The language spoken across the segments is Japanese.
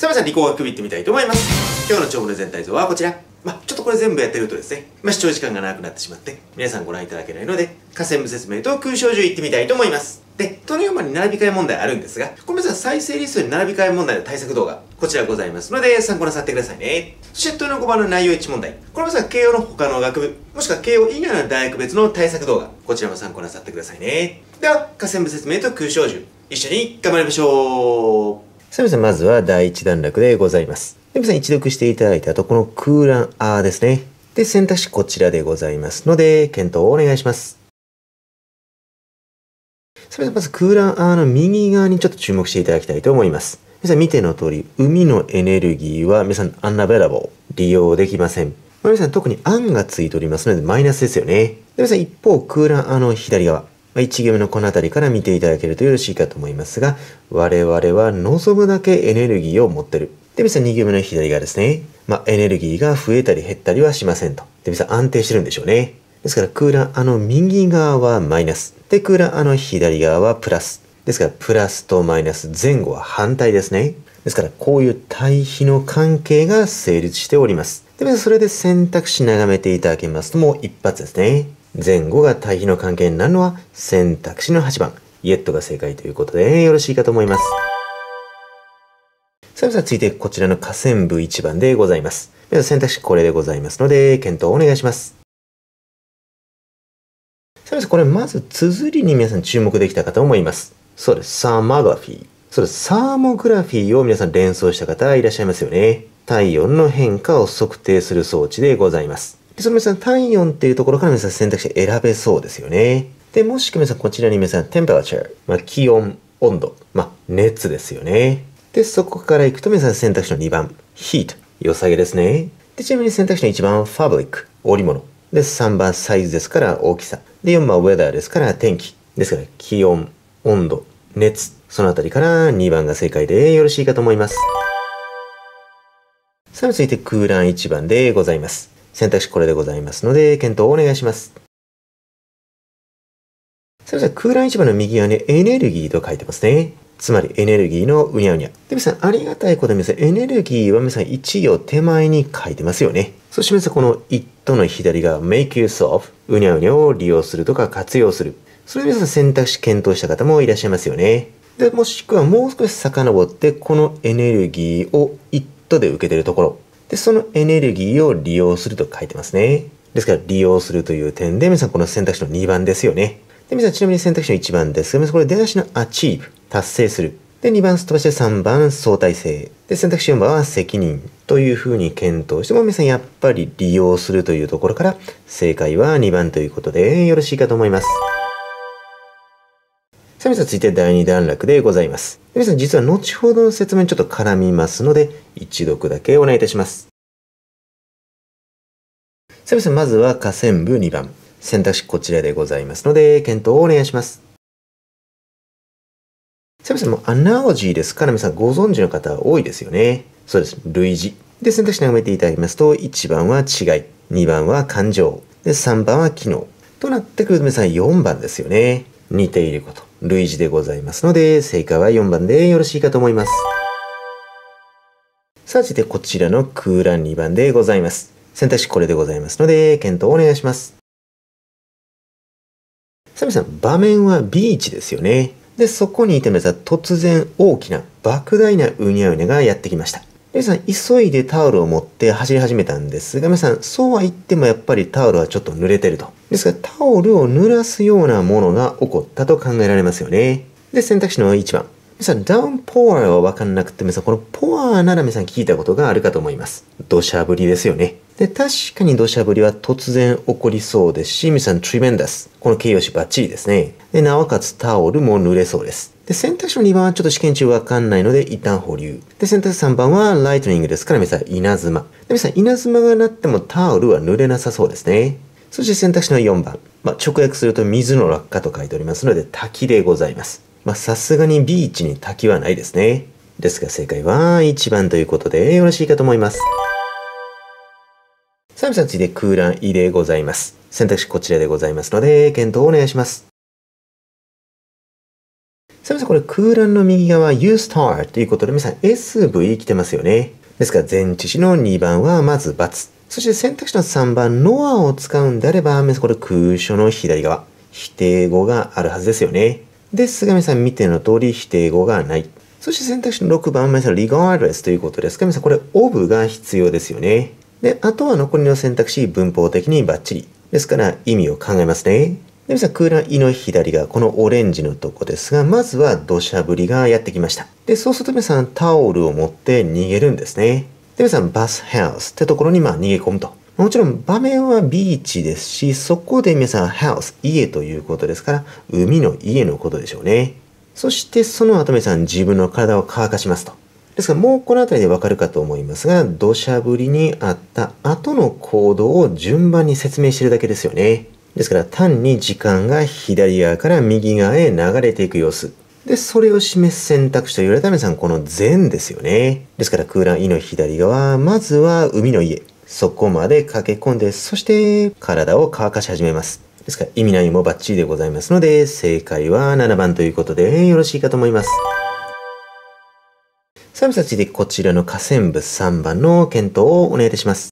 すみません、理工学行ってみたいと思います。今日の帳簿の全体像はこちら。まあ、ちょっとこれ全部やってるとですね、まあ、視聴時間が長くなってしまって、皆さんご覧いただけないので、下線部説明と空章順行ってみたいと思います。で、トネウマに並び替え問題あるんですが、ごめんなさい、再生リストに並び替え問題の対策動画、こちらございますので、参考なさってくださいね。そして、トネ5番の内容1問題。これもさ、慶応の他の学部、もしくは慶応以外の大学別の対策動画、こちらも参考なさってくださいね。では、下線部説明と空章順、一緒に頑張りましょうみまさんまずは第一段落でございます。で、皆さん一読していただいたと、この空欄ーですね。で、選択肢こちらでございますので、検討をお願いします。それではまず空欄ーの右側にちょっと注目していただきたいと思います。皆さん見ての通り、海のエネルギーは皆さんアンナベラボー、利用できません。ま皆さん特に案がついておりますのでマイナスですよね。で皆さん一方空欄 R の左側。まあ、1行目のこの辺りから見ていただけるとよろしいかと思いますが、我々は望むだけエネルギーを持ってる。で、別に2行目の左側ですね。まあ、エネルギーが増えたり減ったりはしませんと。で、別に安定してるんでしょうね。ですから、クラーあの、右側はマイナス。で、クラーあの、左側はプラス。ですから、プラスとマイナス、前後は反対ですね。ですから、こういう対比の関係が成立しております。で、それで選択肢眺めていただけますと、もう一発ですね。前後が対比の関係になるのは選択肢の8番、イエットが正解ということで、よろしいかと思います。さあ、さあ、続いてこちらの下線部1番でございます。皆さ選択肢これでございますので、検討お願いします。さあ、これまず綴りに皆さん注目できたかと思います。そうです。サーマグラフィー。そうです。サーモグラフィーを皆さん連想した方いらっしゃいますよね。体温の変化を測定する装置でございます。で、その皆さん、体温っていうところから皆さん選択肢選べそうですよね。で、もしくは皆さん、こちらに皆さん、temperature、まあ、気温、温度、まあ、熱ですよね。で、そこから行くと皆さん、選択肢の2番、heat、良さげですね。で、ちなみに選択肢の1番、fabric、織物。で、3番、サイズですから、大きさ。で、4番、weather ですから、天気。ですから、気温、温度、熱。そのあたりから2番が正解でよろしいかと思います。さあ、続いて空欄1番でございます。選択肢これでございますので、検討をお願いします。それじん、空欄市場の右側にエネルギーと書いてますね。つまりエネルギーのうにゃうにゃ。で、皆さん、ありがたいことに皆さん、エネルギーは皆さん1行手前に書いてますよね。そして皆さん、この it の左側、make use of、うにゃうにゃを利用するとか活用する。それで皆さん選択肢検討した方もいらっしゃいますよね。で、もしくはもう少し遡って、このエネルギーを it で受けてるところ。で、そのエネルギーを利用すると書いてますね。ですから、利用するという点で、皆さんこの選択肢の2番ですよね。で、皆さんちなみに選択肢の1番ですが、皆さんこれ出だしの achieve、達成する。で、2番すっ飛ばして3番相対性。で、選択肢4番は責任というふうに検討しても、皆さんやっぱり利用するというところから、正解は2番ということでよろしいかと思います。さあ皆さん続いて第2段落でございます。皆さん実は後ほどの説明にちょっと絡みますので、一読だけお願いいたします。さあ皆さんまずは下線部2番。選択肢こちらでございますので、検討をお願いします。さあ皆さんもアナロジーですから皆さんご存知の方多いですよね。そうです。類似。で、選択肢に埋めていただきますと、1番は違い、2番は感情、で、3番は機能。となってくると皆さん4番ですよね。似ていること、類似でございますので、正解は4番でよろしいかと思います。さあ、続いてこちらの空欄2番でございます。選択肢これでございますので、検討お願いします。サミさん、場面はビーチですよね。で、そこにいたのは突然大きな莫大なウニャウニャがやってきました。皆さん急いでタオルを持って走り始めたんですが、皆さんそうは言ってもやっぱりタオルはちょっと濡れてると。ですからタオルを濡らすようなものが起こったと考えられますよね。で、選択肢の1番。皆さん、ダウンポアーはわかんなくて、皆さん、このポアーなら皆さん聞いたことがあるかと思います。土砂降りですよね。で、確かに土砂降りは突然起こりそうですし、皆さん、トリメンダス。この形容詞バッチリですね。で、なおかつタオルも濡れそうです。で、選択肢の2番はちょっと試験中わかんないので、一旦保留。で、選択肢3番はライトニングですから、皆さん、稲妻。で、皆さん、稲妻がなってもタオルは濡れなさそうですね。そして選択肢の4番。まあ、直訳すると水の落下と書いておりますので、滝でございます。まさすがにビーチに滝はないですね。ですが正解は1番ということでよろしいかと思います。さあ皆さん次で空欄入れございます。選択肢こちらでございますので検討をお願いします。すみません、これ空欄の右側 u star ということで、皆さん SV 来てますよね。ですから前置詞の2番はまず×。そして選択肢の3番 n o を使うんであれば、皆さんこれ空所の左側。否定語があるはずですよね。ですが皆さん見ての通り否定語がない。そして選択肢の6番は皆さん regardless ということですが、皆さんこれ of が必要ですよね。で、あとは残りの選択肢文法的にバッチリ。ですから意味を考えますね。でん、空欄井の左側、このオレンジのとこですが、まずは土砂降りがやってきました。で、そうすると皆さんタオルを持って逃げるんですね。で、皆さんバスハウスってところにまあ逃げ込むと。もちろん場面はビーチですし、そこで皆さんハウス、家ということですから、海の家のことでしょうね。そしてその後皆さん自分の体を乾かしますと。ですからもうこの辺りでわかるかと思いますが、土砂降りにあった後の行動を順番に説明してるだけですよね。ですから単に時間が左側から右側へ流れていく様子。で、それを示す選択肢と言われた皆さん、この善ですよね。ですから空欄、イの左側、まずは海の家。そこまで駆け込んで、そして体を乾かし始めます。ですから意味ないもバッチリでございますので、正解は7番ということでよろしいかと思います。さあ、皆さん、続いてこちらの河川部3番の検討をお願いいたします。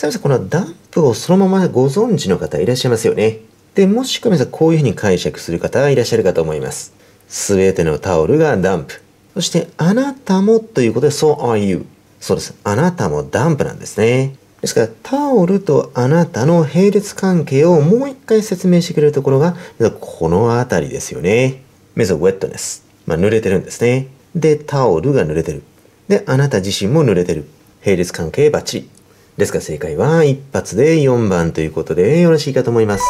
さあさん、このダンプをそのままご存知の方いらっしゃいますよね。で、もしくは皆さん、こういうふうに解釈する方いらっしゃるかと思います。すべてのタオルがダンプ。そして、あなたもということで、so are you。そうです。あなたもダンプなんですね。ですから、タオルとあなたの並列関係をもう一回説明してくれるところが、この辺りですよね。まず、ウェットネス。まあ、濡れてるんですね。で、タオルが濡れてる。で、あなた自身も濡れてる。並列関係バッチリ。ですが正解は一発で4番ということでよろしいかと思います。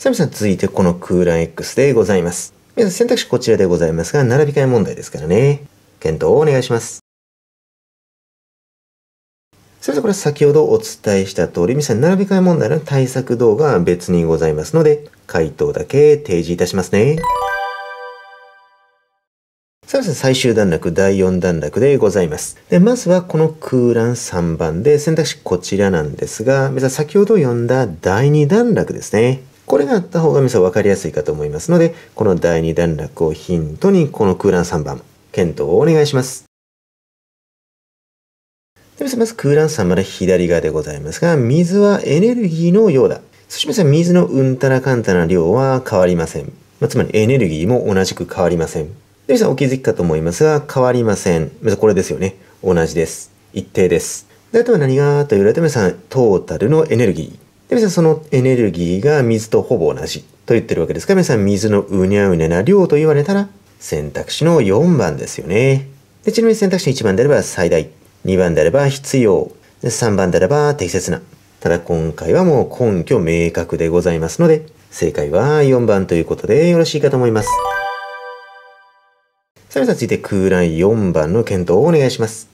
さあ皆さん続いてこの空欄 X でございます。皆さん選択肢こちらでございますが、並び替え問題ですからね。検討をお願いします。それはこれは先ほどお伝えした通り、皆さん並び替え問題の対策動画は別にございますので、回答だけ提示いたしますね。さあ、最終段落、第4段落でございます。で、まずはこの空欄3番で、選択肢こちらなんですが、皆さん先ほど読んだ第2段落ですね。これがあった方が皆さん分かりやすいかと思いますので、この第2段落をヒントに、この空欄3番、検討をお願いします。で、皆さんまず空欄3番で左側でございますが、水はエネルギーのようだ。そして皆さん、水のうんたらかんたらな量は変わりません。まあ、つまりエネルギーも同じく変わりません。皆さんお気づきかと思いますが、変わりません。皆さんこれですよね。同じです。一定です。で、あとは何がと言われて皆さん、トータルのエネルギー。で、皆さんそのエネルギーが水とほぼ同じと言ってるわけですから、皆さん水のうにゃうにゃな量と言われたら、選択肢の4番ですよね。で、ちなみに選択肢1番であれば最大、2番であれば必要、で3番であれば適切な。ただ今回はもう根拠明確でございますので、正解は4番ということでよろしいかと思います。さあ皆さん続いて空欄4番の検討をお願いします。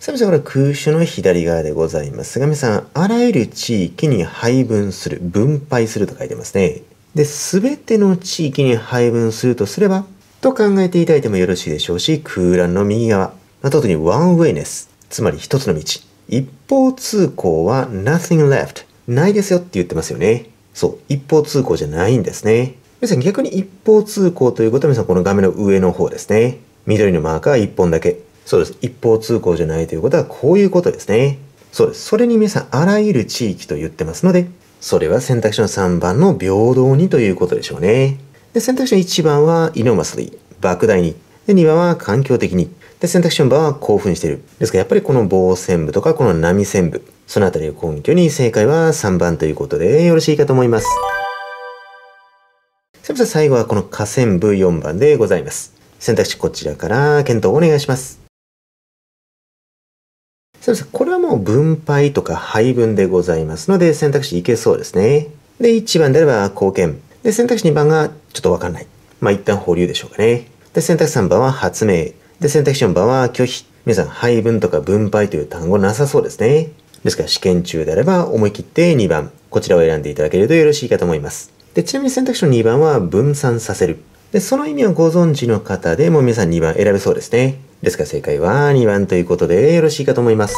さあ皆さんこれ空手の左側でございますが皆さんあらゆる地域に配分する分配すると書いてますね。で全ての地域に配分するとすればと考えていただいてもよろしいでしょうし空欄の右側、ま特にワンウェイネスつまり一つの道一方通行は nothing left ないですよって言ってますよねそう一方通行じゃないんですね皆さん逆に一方通行ということは皆さんこの画面の上の方ですね。緑のマーカー1本だけ。そうです。一方通行じゃないということはこういうことですね。そうです。それに皆さんあらゆる地域と言ってますので、それは選択肢の3番の平等にということでしょうね。で、選択肢の1番はイノマスリー、莫大に。で、2番は環境的に。で、選択肢の場は興奮している。ですからやっぱりこの棒線部とかこの波線部、そのあたりを根拠に正解は3番ということでよろしいかと思います。つ最後はこの下線部4番でございます。選択肢こちらから検討をお願いします。すみません。これはもう分配とか配分でございますので選択肢いけそうですね。で、1番であれば貢献。で、選択肢2番がちょっとわかんない。まあ、一旦保留でしょうかね。で、選択肢3番は発明。で、選択肢4番は拒否。皆さん、配分とか分配という単語なさそうですね。ですから、試験中であれば思い切って2番。こちらを選んでいただけるとよろしいかと思います。で、ちなみに選択肢の2番は分散させる。で、その意味をご存知の方でも皆さん2番選べそうですね。ですから正解は2番ということでよろしいかと思います。